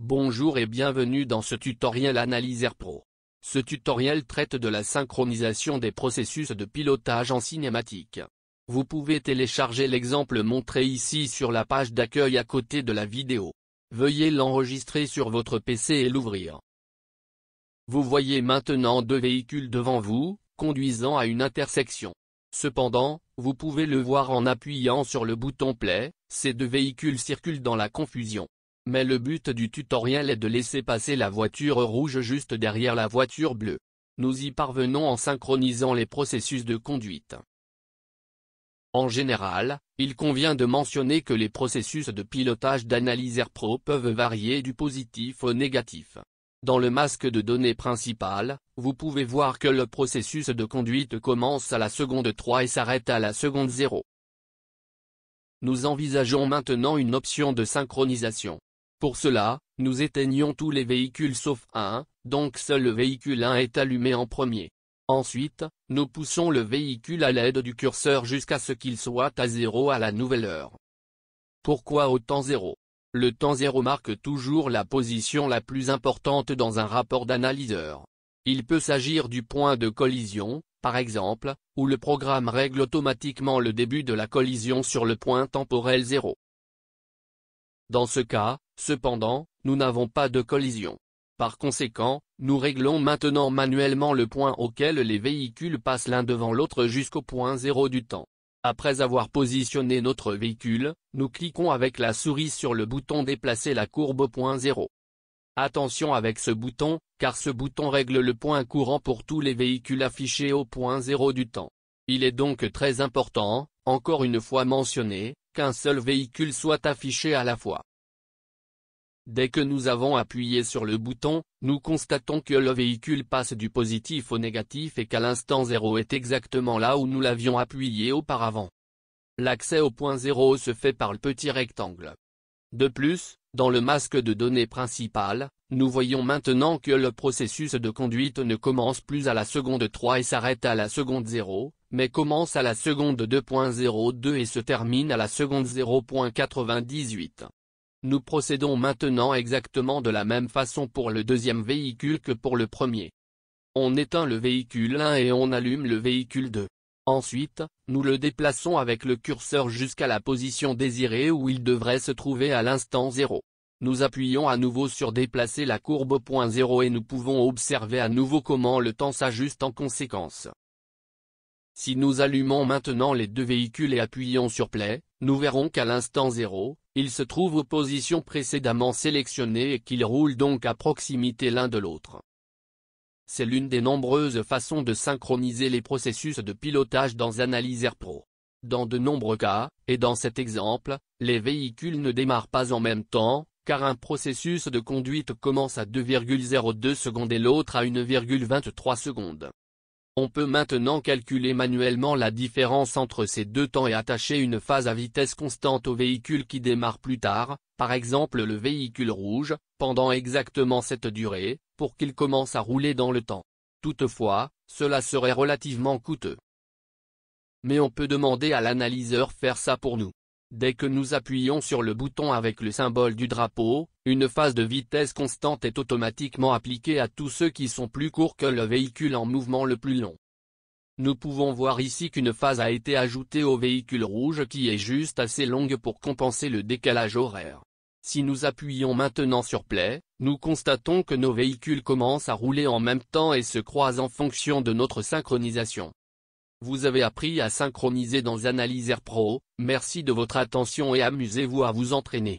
Bonjour et bienvenue dans ce tutoriel Analyzer Pro. Ce tutoriel traite de la synchronisation des processus de pilotage en cinématique. Vous pouvez télécharger l'exemple montré ici sur la page d'accueil à côté de la vidéo. Veuillez l'enregistrer sur votre PC et l'ouvrir. Vous voyez maintenant deux véhicules devant vous, conduisant à une intersection. Cependant, vous pouvez le voir en appuyant sur le bouton Play, ces deux véhicules circulent dans la confusion. Mais le but du tutoriel est de laisser passer la voiture rouge juste derrière la voiture bleue. Nous y parvenons en synchronisant les processus de conduite. En général, il convient de mentionner que les processus de pilotage d'analyse Pro peuvent varier du positif au négatif. Dans le masque de données principal, vous pouvez voir que le processus de conduite commence à la seconde 3 et s'arrête à la seconde 0. Nous envisageons maintenant une option de synchronisation. Pour cela, nous éteignons tous les véhicules sauf un, donc seul le véhicule 1 est allumé en premier. Ensuite, nous poussons le véhicule à l'aide du curseur jusqu'à ce qu'il soit à zéro à la nouvelle heure. Pourquoi au temps zéro Le temps zéro marque toujours la position la plus importante dans un rapport d'analyseur. Il peut s'agir du point de collision, par exemple, où le programme règle automatiquement le début de la collision sur le point temporel zéro. Dans ce cas, Cependant, nous n'avons pas de collision. Par conséquent, nous réglons maintenant manuellement le point auquel les véhicules passent l'un devant l'autre jusqu'au point zéro du temps. Après avoir positionné notre véhicule, nous cliquons avec la souris sur le bouton Déplacer la courbe au point zéro. Attention avec ce bouton, car ce bouton règle le point courant pour tous les véhicules affichés au point zéro du temps. Il est donc très important, encore une fois mentionné, qu'un seul véhicule soit affiché à la fois. Dès que nous avons appuyé sur le bouton, nous constatons que le véhicule passe du positif au négatif et qu'à l'instant 0 est exactement là où nous l'avions appuyé auparavant. L'accès au point 0 se fait par le petit rectangle. De plus, dans le masque de données principal, nous voyons maintenant que le processus de conduite ne commence plus à la seconde 3 et s'arrête à la seconde 0, mais commence à la seconde 2.02 et se termine à la seconde 0.98. Nous procédons maintenant exactement de la même façon pour le deuxième véhicule que pour le premier. On éteint le véhicule 1 et on allume le véhicule 2. Ensuite, nous le déplaçons avec le curseur jusqu'à la position désirée où il devrait se trouver à l'instant 0. Nous appuyons à nouveau sur déplacer la courbe au point 0 et nous pouvons observer à nouveau comment le temps s'ajuste en conséquence. Si nous allumons maintenant les deux véhicules et appuyons sur Play, nous verrons qu'à l'instant 0, ils se trouvent aux positions précédemment sélectionnées et qu'ils roulent donc à proximité l'un de l'autre. C'est l'une des nombreuses façons de synchroniser les processus de pilotage dans Analyzer Pro. Dans de nombreux cas, et dans cet exemple, les véhicules ne démarrent pas en même temps, car un processus de conduite commence à 2,02 secondes et l'autre à 1,23 secondes. On peut maintenant calculer manuellement la différence entre ces deux temps et attacher une phase à vitesse constante au véhicule qui démarre plus tard, par exemple le véhicule rouge, pendant exactement cette durée, pour qu'il commence à rouler dans le temps. Toutefois, cela serait relativement coûteux. Mais on peut demander à l'analyseur faire ça pour nous. Dès que nous appuyons sur le bouton avec le symbole du drapeau, une phase de vitesse constante est automatiquement appliquée à tous ceux qui sont plus courts que le véhicule en mouvement le plus long. Nous pouvons voir ici qu'une phase a été ajoutée au véhicule rouge qui est juste assez longue pour compenser le décalage horaire. Si nous appuyons maintenant sur Play, nous constatons que nos véhicules commencent à rouler en même temps et se croisent en fonction de notre synchronisation. Vous avez appris à synchroniser dans Analyzer Pro, merci de votre attention et amusez-vous à vous entraîner.